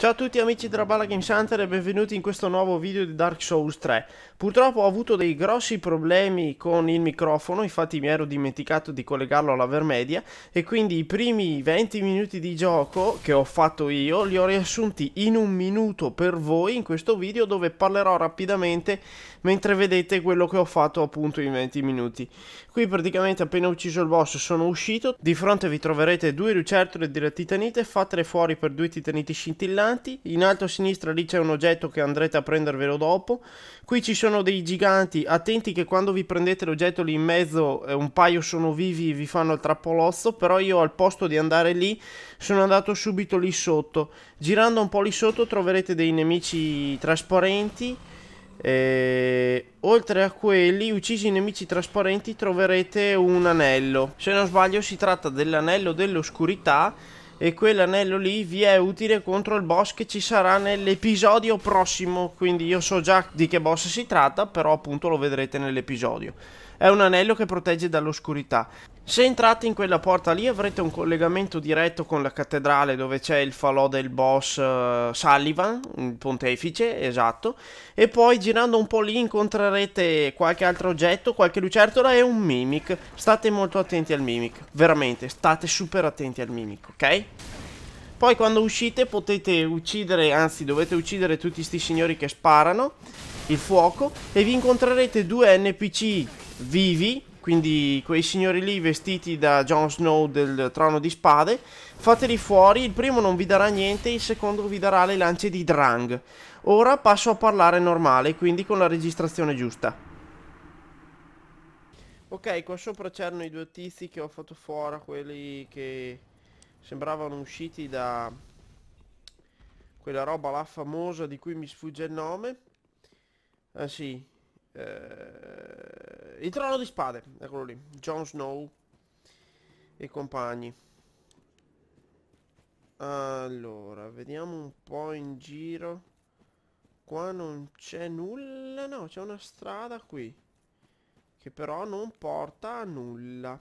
Ciao a tutti amici della Rabala Games Hunter e benvenuti in questo nuovo video di Dark Souls 3 Purtroppo ho avuto dei grossi problemi con il microfono infatti mi ero dimenticato di collegarlo alla Vermedia e quindi i primi 20 minuti di gioco che ho fatto io li ho riassunti in un minuto per voi in questo video dove parlerò rapidamente mentre vedete quello che ho fatto appunto in 20 minuti. Qui praticamente appena ucciso il boss sono uscito, di fronte vi troverete due lucertole della titanite fatele fuori per due titaniti scintillanti, in alto a sinistra lì c'è un oggetto che andrete a prendervelo dopo, qui ci sono dei giganti, attenti che quando vi prendete l'oggetto lì in mezzo eh, un paio sono vivi e vi fanno il trappolozzo, però io al posto di andare lì sono andato subito lì sotto, girando un po' lì sotto troverete dei nemici trasparenti e... Eh, oltre a quelli uccisi i nemici trasparenti troverete un anello Se non sbaglio si tratta dell'anello dell'oscurità E quell'anello lì vi è utile contro il boss che ci sarà nell'episodio prossimo Quindi io so già di che boss si tratta però appunto lo vedrete nell'episodio È un anello che protegge dall'oscurità se entrate in quella porta lì avrete un collegamento diretto con la cattedrale dove c'è il falò del boss uh, Sullivan, il pontefice, esatto, e poi girando un po' lì incontrerete qualche altro oggetto, qualche lucertola e un mimic. State molto attenti al mimic, veramente, state super attenti al mimic, ok? Poi quando uscite potete uccidere, anzi dovete uccidere tutti questi signori che sparano il fuoco e vi incontrerete due NPC vivi quindi quei signori lì vestiti da Jon Snow del Trono di Spade, fateli fuori, il primo non vi darà niente, il secondo vi darà le lance di Drang. Ora passo a parlare normale, quindi con la registrazione giusta. Ok, qua sopra c'erano i due tizi che ho fatto fuori, quelli che sembravano usciti da quella roba là famosa di cui mi sfugge il nome. Ah sì, eh, il trono di spade, eccolo lì, Jon Snow e compagni. Allora, vediamo un po' in giro. Qua non c'è nulla, no, c'è una strada qui. Che però non porta a nulla.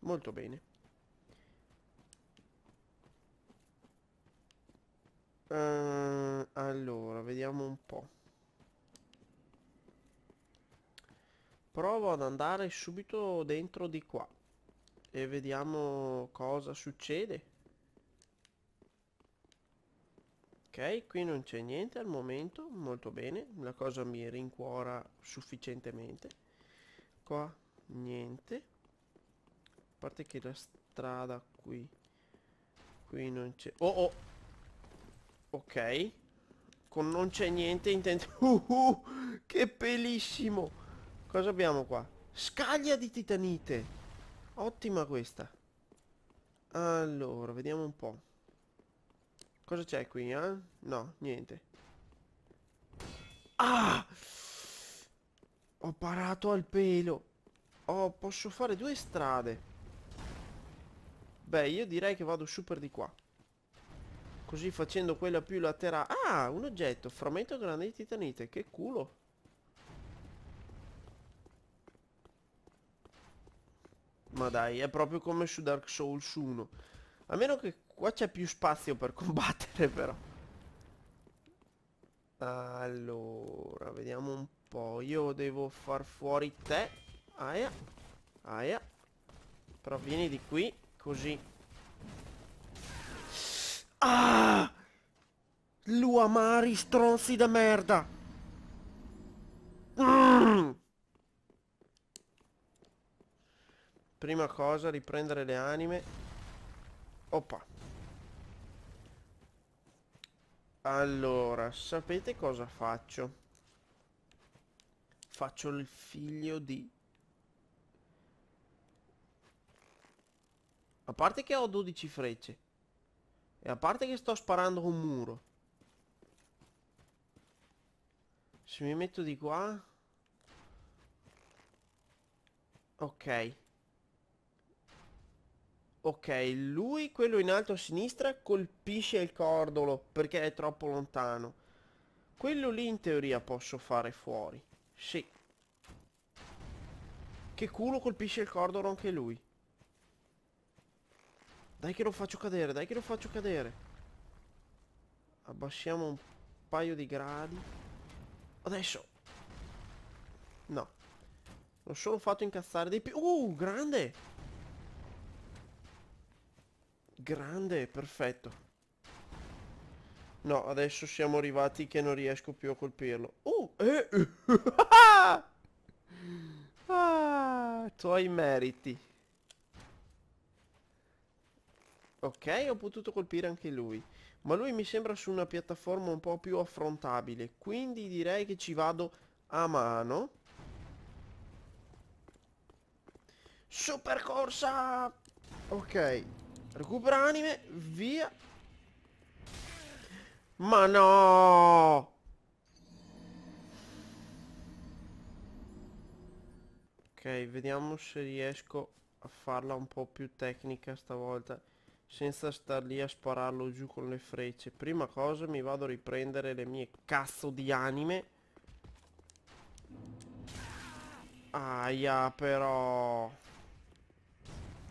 Molto bene. Uh, allora, vediamo un po'. provo ad andare subito dentro di qua e vediamo cosa succede ok qui non c'è niente al momento molto bene la cosa mi rincuora sufficientemente qua niente a parte che la strada qui qui non c'è oh oh ok con non c'è niente intendo uh, uh, che pelissimo Cosa abbiamo qua? Scaglia di titanite! Ottima questa. Allora, vediamo un po'. Cosa c'è qui, eh? No, niente. Ah! Ho parato al pelo. Oh, posso fare due strade. Beh, io direi che vado super di qua. Così facendo quella più laterale. Ah, un oggetto. Frammento grande di titanite. Che culo. ma dai, è proprio come su Dark Souls 1. A meno che qua c'è più spazio per combattere però. Allora, vediamo un po'. Io devo far fuori te. Aia. Aia. Però vieni di qui, così. Ah! Luamari stronzi da merda! Prima cosa, riprendere le anime. Oppa. Allora, sapete cosa faccio? Faccio il figlio di... A parte che ho 12 frecce. E a parte che sto sparando un muro. Se mi metto di qua... Ok. Ok, lui, quello in alto a sinistra, colpisce il cordolo perché è troppo lontano. Quello lì in teoria posso fare fuori. Sì. Che culo colpisce il cordolo anche lui. Dai che lo faccio cadere, dai che lo faccio cadere. Abbassiamo un paio di gradi. Adesso. No. L'ho solo fatto incazzare di più. Uh, grande! Grande, perfetto. No, adesso siamo arrivati che non riesco più a colpirlo. Oh, eh. ah, tuoi meriti. Ok, ho potuto colpire anche lui. Ma lui mi sembra su una piattaforma un po' più affrontabile. Quindi direi che ci vado a mano. Supercorsa! Ok, Recupera anime, via. Ma no! Ok, vediamo se riesco a farla un po' più tecnica stavolta senza star lì a spararlo giù con le frecce. Prima cosa mi vado a riprendere le mie cazzo di anime. Aia però...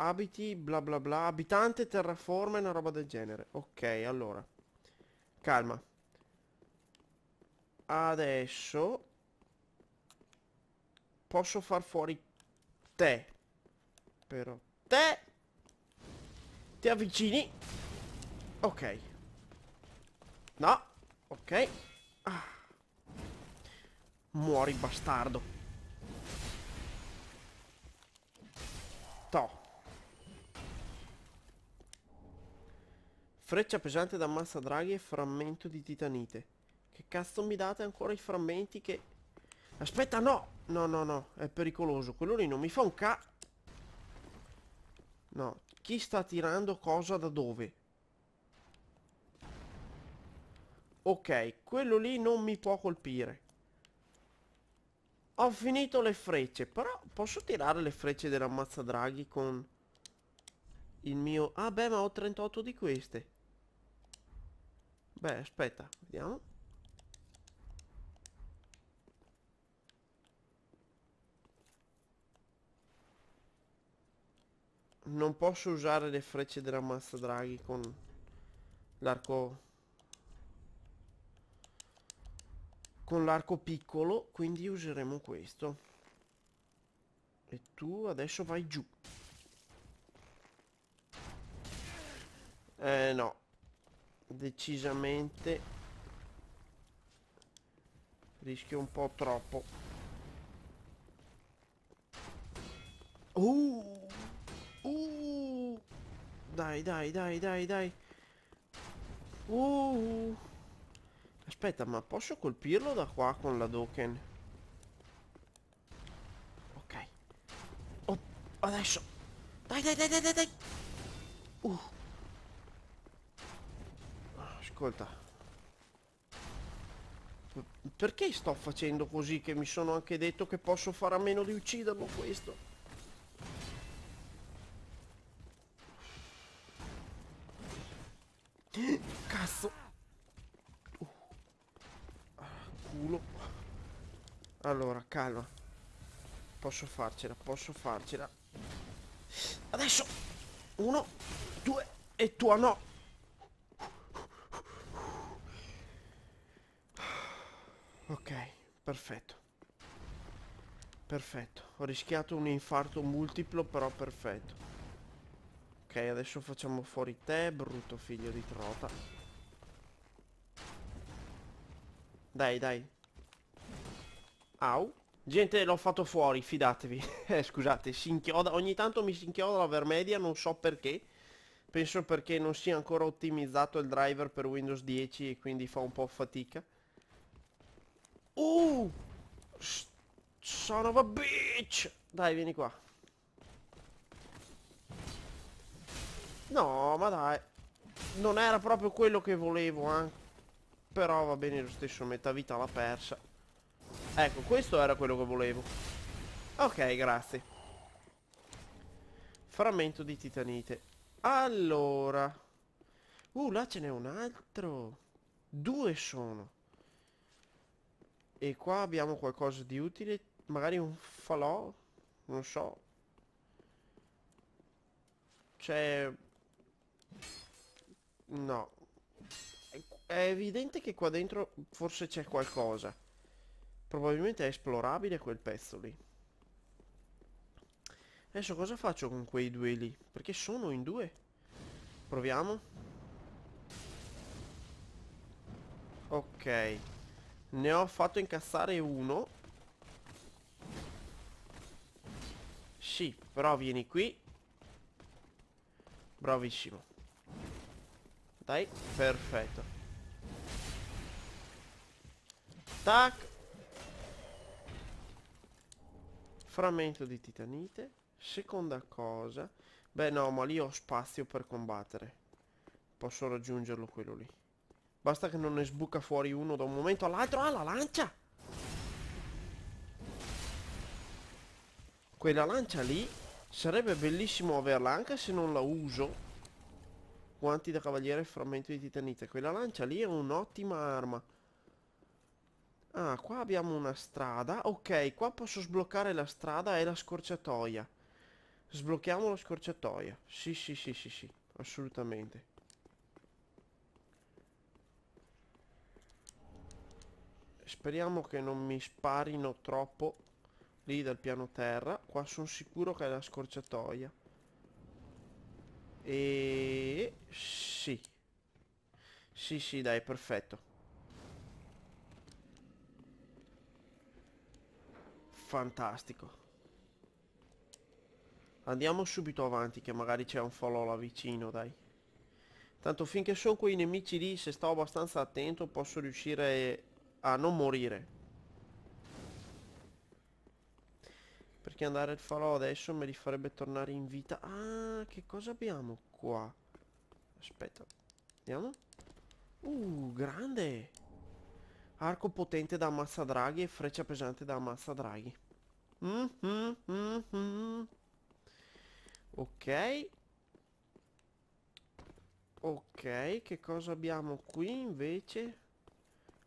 abiti bla bla bla abitante terraforma e una roba del genere ok allora calma adesso posso far fuori te però te ti avvicini ok no ok ah. muori bastardo to Freccia pesante da ammazza draghi e frammento di titanite. Che cazzo mi date ancora i frammenti che... Aspetta, no! No, no, no, è pericoloso. Quello lì non mi fa un ca... No, chi sta tirando cosa da dove? Ok, quello lì non mi può colpire. Ho finito le frecce, però posso tirare le frecce dell'ammazza draghi con il mio... Ah beh, ma ho 38 di queste. Beh, aspetta, vediamo. Non posso usare le frecce della massa draghi con l'arco con l'arco piccolo quindi useremo questo e tu adesso vai giù eh no decisamente rischio un po' troppo uh, uh, dai dai dai dai dai uh. aspetta ma posso colpirlo da qua con la doken ok oh, adesso dai dai dai dai dai uh ascolta. Perché sto facendo così che mi sono anche detto che posso fare a meno di ucciderlo questo? Cazzo! Uh. Ah, culo. Allora, calma. Posso farcela, posso farcela. Adesso! Uno, due e tua ah, no! Ok, perfetto. Perfetto. Ho rischiato un infarto multiplo, però perfetto. Ok, adesso facciamo fuori te, brutto figlio di trota. Dai, dai. Au. Gente, l'ho fatto fuori, fidatevi. eh, scusate, si inchioda. Ogni tanto mi si inchioda la vermedia, non so perché. Penso perché non sia ancora ottimizzato il driver per Windows 10 e quindi fa un po' fatica. Uh! Son of a bitch! Dai, vieni qua. No, ma dai. Non era proprio quello che volevo, eh. Però va bene lo stesso, metà vita l'ha persa. Ecco, questo era quello che volevo. Ok, grazie. Frammento di titanite. Allora. Uh, là ce n'è un altro. Due sono. E qua abbiamo qualcosa di utile. Magari un falò. Non so. Cioè No. È evidente che qua dentro forse c'è qualcosa. Probabilmente è esplorabile quel pezzo lì. Adesso cosa faccio con quei due lì? Perché sono in due. Proviamo. Ok. Ne ho fatto incassare uno Sì, però vieni qui Bravissimo Dai, perfetto Tac Frammento di titanite Seconda cosa Beh no, ma lì ho spazio per combattere Posso raggiungerlo quello lì Basta che non ne sbuca fuori uno da un momento all'altro. Ah, la lancia! Quella lancia lì sarebbe bellissimo averla anche se non la uso. Guanti da cavaliere e frammento di titanite. Quella lancia lì è un'ottima arma. Ah, qua abbiamo una strada. Ok, qua posso sbloccare la strada e la scorciatoia. Sblocchiamo la scorciatoia. Sì, sì, sì, sì, sì. Assolutamente. Speriamo che non mi sparino troppo lì dal piano terra. Qua sono sicuro che è la scorciatoia. E... sì. Sì, sì, dai, perfetto. Fantastico. Andiamo subito avanti che magari c'è un follow là vicino, dai. Tanto finché sono quei nemici lì, se sto abbastanza attento, posso riuscire a non morire Perché andare al falò adesso me li farebbe tornare in vita Ah che cosa abbiamo qua Aspetta Vediamo Uh grande Arco potente da ammazza draghi e freccia pesante da ammazza draghi mm -hmm, mm -hmm. Ok Ok che cosa abbiamo qui invece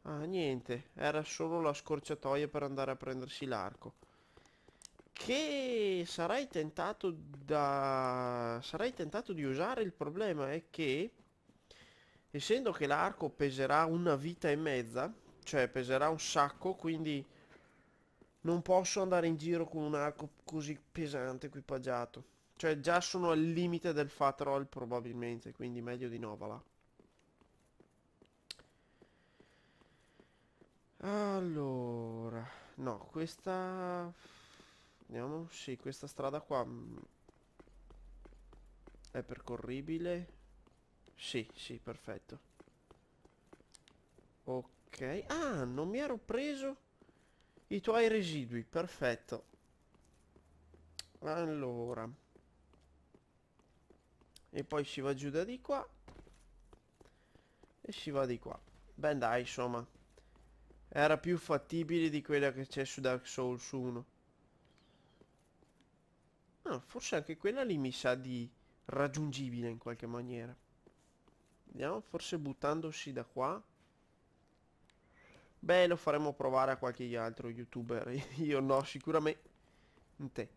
Ah, niente, era solo la scorciatoia per andare a prendersi l'arco. Che sarei tentato da... sarei tentato di usare, il problema è che, essendo che l'arco peserà una vita e mezza, cioè peserà un sacco, quindi non posso andare in giro con un arco così pesante equipaggiato. Cioè già sono al limite del fat roll, probabilmente, quindi meglio di Novala. Allora, no, questa... Andiamo, sì, questa strada qua mm, è percorribile. Sì, sì, perfetto. Ok, ah, non mi ero preso i tuoi residui, perfetto. Allora. E poi si va giù da di qua. E si va di qua. Ben dai, insomma era più fattibile di quella che c'è su Dark Souls 1. Ah, forse anche quella lì mi sa di raggiungibile in qualche maniera. Vediamo, forse buttandosi da qua. Beh, lo faremo provare a qualche altro youtuber. Io no, sicuramente. In Te.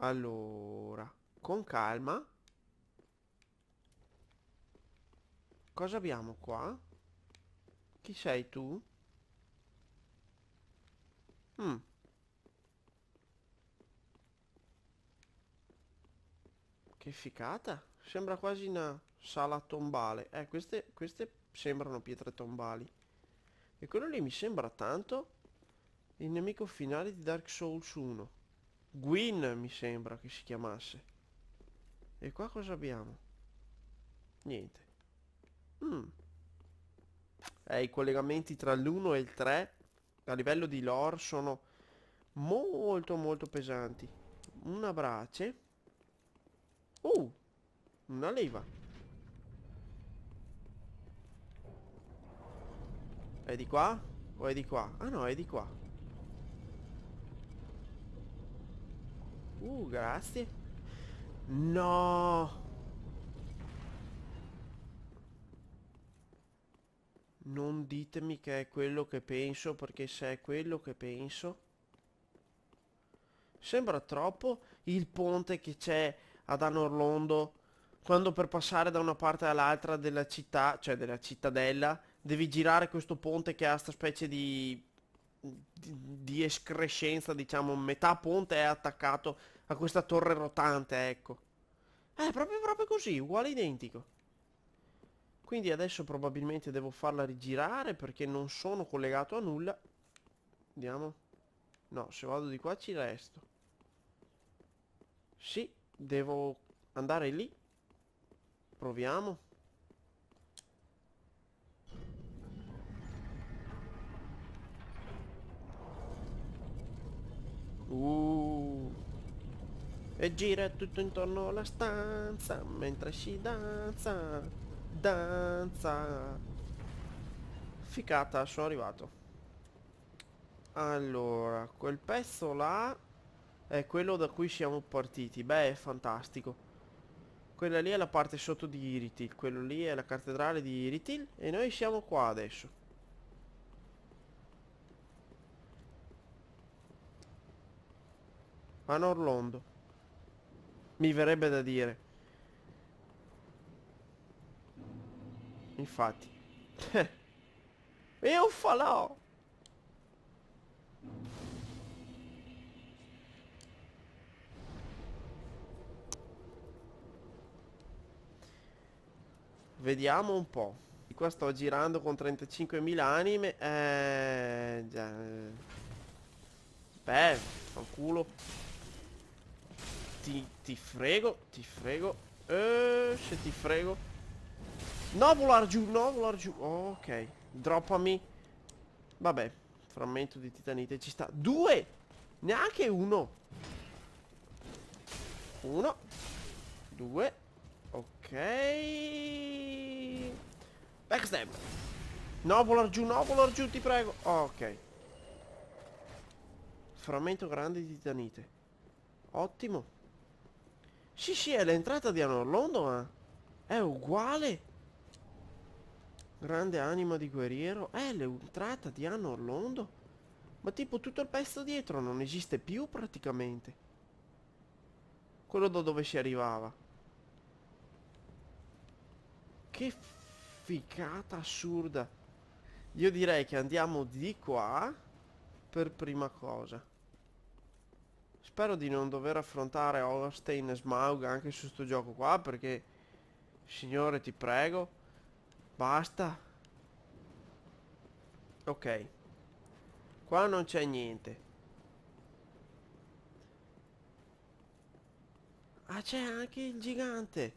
Allora, con calma. Cosa abbiamo qua? Chi sei tu? Mm. Che ficata. Sembra quasi una sala tombale. Eh, queste, queste sembrano pietre tombali. E quello lì mi sembra tanto il nemico finale di Dark Souls 1. Gwyn mi sembra che si chiamasse. E qua cosa abbiamo? Niente. Mm. Eh, i collegamenti tra l'1 e il 3 a livello di lore sono molto molto pesanti. Una brace. Uh, una leva. È di qua? O è di qua? Ah no, è di qua. Uh, grazie. No. Non ditemi che è quello che penso, perché se è quello che penso... Sembra troppo il ponte che c'è ad Anorlondo, quando per passare da una parte all'altra della città, cioè della cittadella, devi girare questo ponte che ha sta specie di, di, di escrescenza, diciamo, metà ponte è attaccato a questa torre rotante, ecco. È proprio, proprio così, uguale identico. Quindi adesso probabilmente devo farla rigirare perché non sono collegato a nulla. vediamo No, se vado di qua ci resto. Sì, devo andare lì. Proviamo. Uh. E gira tutto intorno alla stanza mentre si danza. Danza. Ficata, sono arrivato. Allora, quel pezzo là è quello da cui siamo partiti. Beh, è fantastico. Quella lì è la parte sotto di Iritil, quello lì è la cattedrale di Iritil e noi siamo qua adesso. Manor Londo Mi verrebbe da dire. Infatti. Eu falar, Vediamo un po'. Di qua sto girando con 35.000 anime. Eh, già. Eh. Beh, fanculo. Ti, ti frego, ti frego. Eh, se ti frego. No, volar giù, no, volar giù. Oh, ok, droppami. Vabbè, frammento di titanite ci sta. Due! Neanche uno. Uno. Due. Ok. Backstab. No, volar giù, no, volar giù, ti prego. Oh, ok. Frammento grande di titanite. Ottimo. Sì, sì, è l'entrata di Anor London, eh? È uguale. Grande anima di guerriero. Eh, l'entrata di Anno Orlondo? Ma tipo tutto il pezzo dietro non esiste più praticamente. Quello da dove si arrivava. Che ficata assurda. Io direi che andiamo di qua per prima cosa. Spero di non dover affrontare Holstein e Smaug anche su sto gioco qua perché... Signore ti prego Basta. Ok. Qua non c'è niente. Ah, c'è anche il gigante.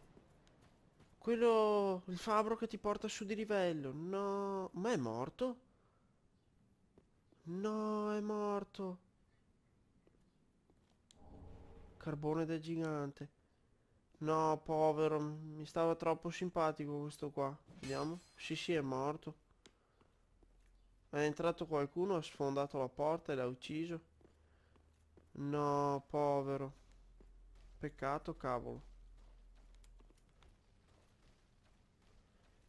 Quello... Il fabbro che ti porta su di livello. No... Ma è morto? No, è morto. Carbone del gigante. No, povero, mi stava troppo simpatico questo qua. Vediamo. Sì, sì, è morto. È entrato qualcuno, ha sfondato la porta e l'ha ucciso. No, povero. Peccato, cavolo.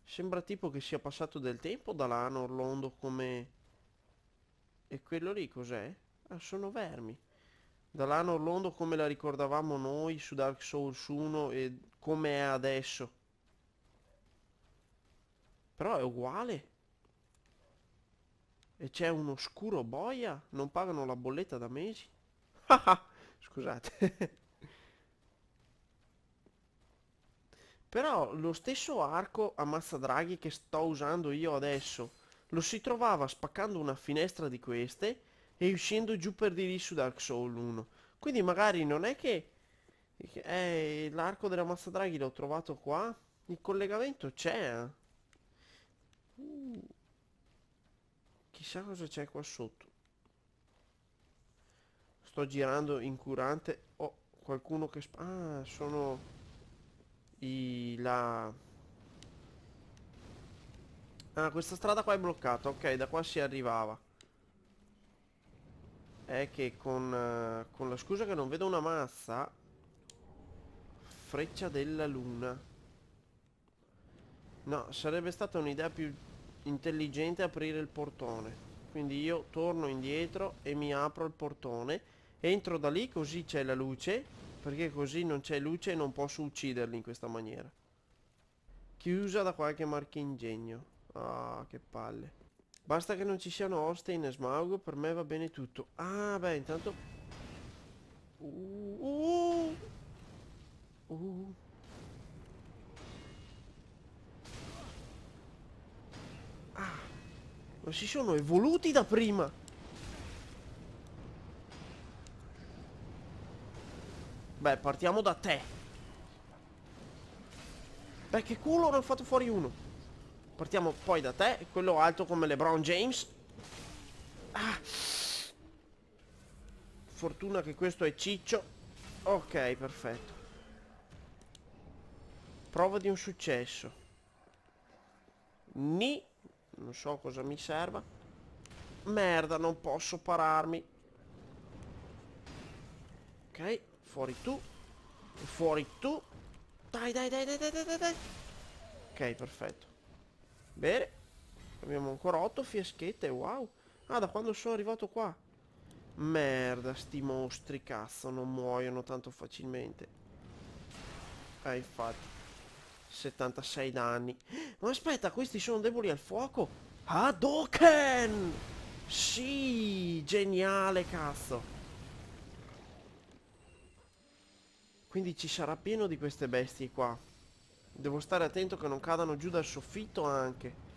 Sembra tipo che sia passato del tempo da Lano Orlando, come... E quello lì cos'è? Ah, sono vermi. Dalano Orlando come la ricordavamo noi su Dark Souls 1 e come è adesso. Però è uguale. E c'è un oscuro boia. Non pagano la bolletta da mesi. Scusate. Però lo stesso arco a mazza draghi che sto usando io adesso lo si trovava spaccando una finestra di queste e uscendo giù per di lì su Dark Souls 1. Quindi magari non è che... Eh, l'arco della massa draghi l'ho trovato qua. Il collegamento c'è. Eh. Uh, chissà cosa c'è qua sotto. Sto girando incurante. Ho oh, qualcuno che... Ah, sono... I... La... Ah, questa strada qua è bloccata. Ok, da qua si arrivava è che con, eh, con la scusa che non vedo una mazza Freccia della luna No, sarebbe stata un'idea più intelligente aprire il portone quindi io torno indietro e mi apro il portone entro da lì così c'è la luce perché così non c'è luce e non posso ucciderli in questa maniera chiusa da qualche marchingegno ah che palle Basta che non ci siano oste in Smaug, per me va bene tutto. Ah, beh, intanto... Uh, uh, uh. Ah, ma si sono evoluti da prima! Beh, partiamo da te! Beh, che culo ne ho fatto fuori uno! Partiamo poi da te, quello alto come LeBron James. Ah. Fortuna che questo è ciccio. Ok, perfetto. Prova di un successo. Ni. Non so cosa mi serva. Merda, non posso pararmi. Ok, fuori tu. Fuori tu. Dai, dai, dai, dai, dai, dai, dai. Ok, perfetto. Bene. Abbiamo ancora 8 fiaschette, wow. Ah, da quando sono arrivato qua. Merda, sti mostri, cazzo, non muoiono tanto facilmente. Eh, infatti. 76 danni. Ma aspetta, questi sono deboli al fuoco? Hadoken! Sì, geniale, cazzo. Quindi ci sarà pieno di queste bestie qua. Devo stare attento che non cadano giù dal soffitto anche.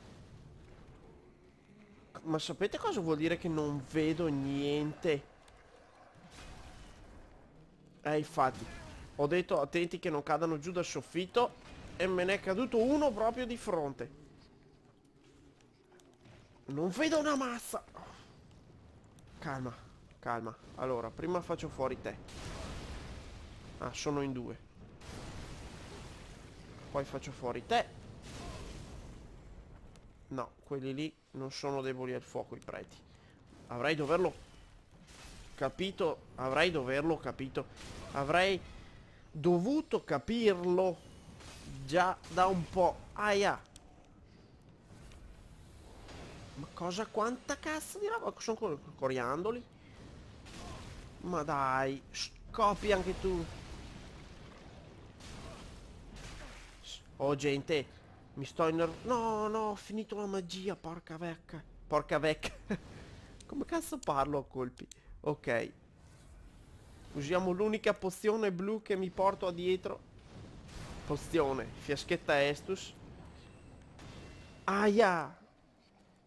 Ma sapete cosa vuol dire che non vedo niente? Eh, infatti. Ho detto attenti che non cadano giù dal soffitto e me ne è caduto uno proprio di fronte. Non vedo una massa. Calma, calma. Allora, prima faccio fuori te. Ah, sono in due. Poi faccio fuori te. No, quelli lì non sono deboli al fuoco i preti. Avrei doverlo capito, avrei doverlo capito, avrei dovuto capirlo già da un po'. Aia. Ma cosa quanta cazzo di roba? Sono coriandoli? Ma dai, scopi anche tu. Oh gente, mi sto in... No, no, ho finito la magia, porca vecca. Porca vecca. Come cazzo parlo a colpi? Ok. Usiamo l'unica pozione blu che mi porto dietro. Pozione, fiaschetta Estus. Aia!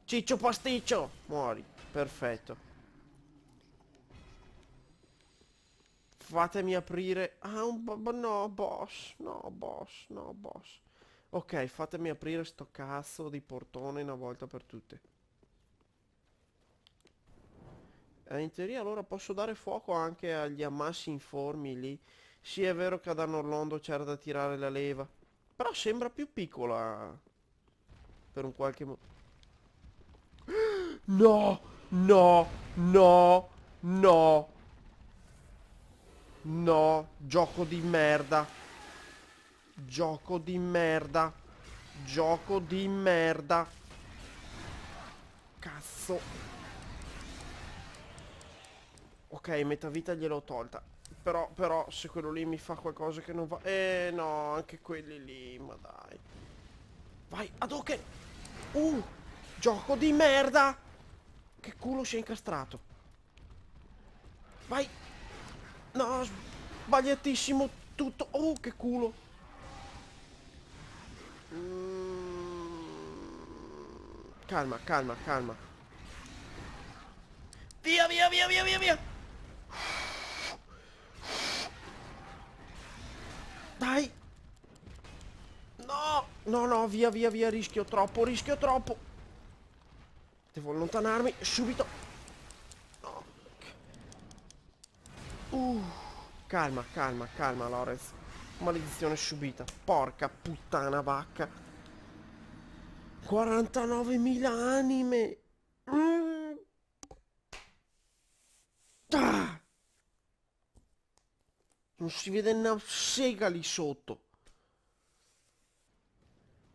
Ciccio pasticcio! Muori, perfetto. Fatemi aprire... Ah, un No, boss. No, boss. No, boss. Ok, fatemi aprire sto cazzo di portone una volta per tutte. Eh, in teoria allora posso dare fuoco anche agli ammassi informi lì. Sì, è vero che ad Anorlondo c'era da tirare la leva. Però sembra più piccola. Eh, per un qualche motivo. No! No! No! No! No, gioco di merda. Gioco di merda. Gioco di merda. Cazzo. Ok, metà vita gliel'ho tolta. Però, però, se quello lì mi fa qualcosa che non va... Eh, no, anche quelli lì, ma dai. Vai, ad hoc! Uh, gioco di merda! Che culo si è incastrato. Vai, No, sbagliatissimo tutto. Oh, che culo. Mm. Calma, calma, calma. Via, via, via, via, via, via. Dai. No, no, no, via, via, via, rischio troppo, rischio troppo. Devo allontanarmi subito. Uh, calma, calma, calma, Lores. Maledizione subita. Porca puttana vacca. 49.000 anime. Mm. Ah. Non si vede una sega lì sotto.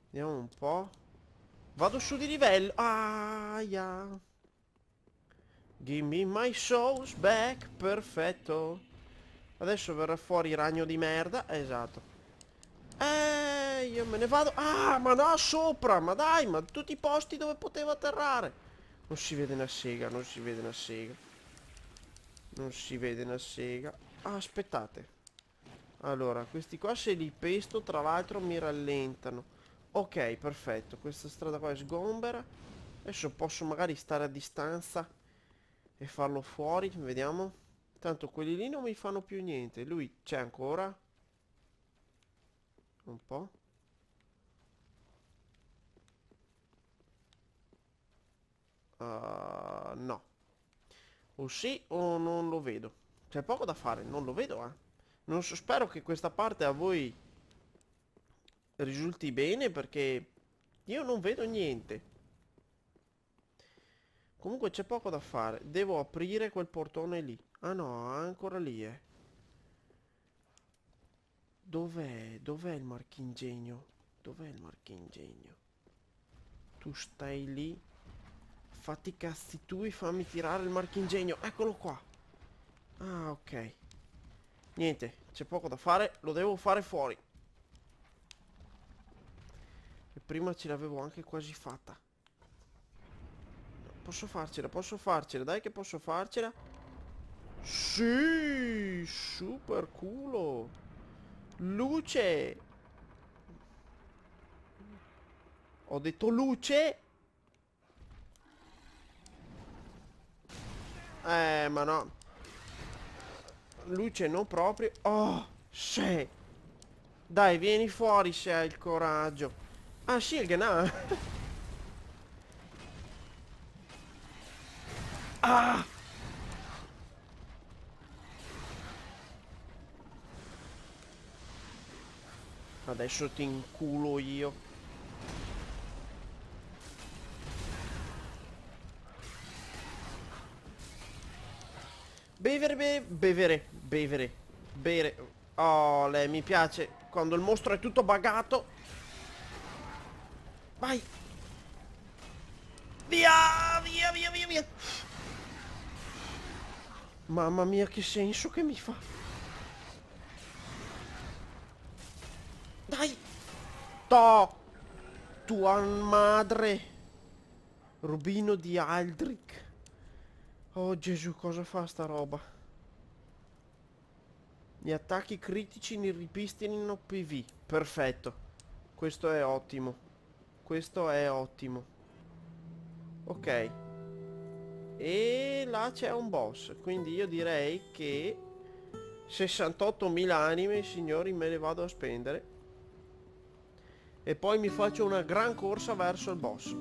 Vediamo un po'. Vado su di livello. Aia. Ah, yeah. Gimme my souls back, perfetto. Adesso verrà fuori ragno di merda, esatto. Eeeh, io me ne vado. Ah, ma no, sopra, ma dai, ma tutti i posti dove potevo atterrare. Non si vede una sega, non si vede una sega. Non si vede una sega. Ah, aspettate. Allora, questi qua se li pesto, tra l'altro mi rallentano. Ok, perfetto. Questa strada qua è sgombera. Adesso posso magari stare a distanza e farlo fuori, vediamo. Tanto quelli lì non mi fanno più niente. Lui c'è ancora. Un po'. Uh, no. O sì o non lo vedo. C'è poco da fare, non lo vedo, eh. Non so, spero che questa parte a voi risulti bene perché io non vedo niente. Comunque c'è poco da fare. Devo aprire quel portone lì. Ah no, ancora lì è. Eh. Dov'è? Dov'è il marchingegno? Dov'è il marchingegno? Tu stai lì. Fatti i cazzi tui, fammi tirare il marchingegno. Eccolo qua. Ah, ok. Niente, c'è poco da fare. Lo devo fare fuori. E prima ce l'avevo anche quasi fatta. Posso farcela, posso farcela, dai che posso farcela. Sì, super culo. Luce. Ho detto luce. Eh, ma no. Luce non proprio. Oh, sì. Dai, vieni fuori se hai il coraggio. Ah, Shilgen, ah. Ah! Adesso ti inculo io. Bevere, bevere, bevere, bevere, bere. Oh, lei mi piace quando il mostro è tutto bagato. Vai. Via, via, via, via, via. Mamma mia, che senso che mi fa. Dai! To! Tua madre! Rubino di Aldrich. Oh Gesù, cosa fa sta roba? Gli attacchi critici ne ripristinano PV. Perfetto. Questo è ottimo. Questo è ottimo. Ok. E là c'è un boss Quindi io direi che 68.000 anime signori me ne vado a spendere E poi mi faccio una gran corsa verso il boss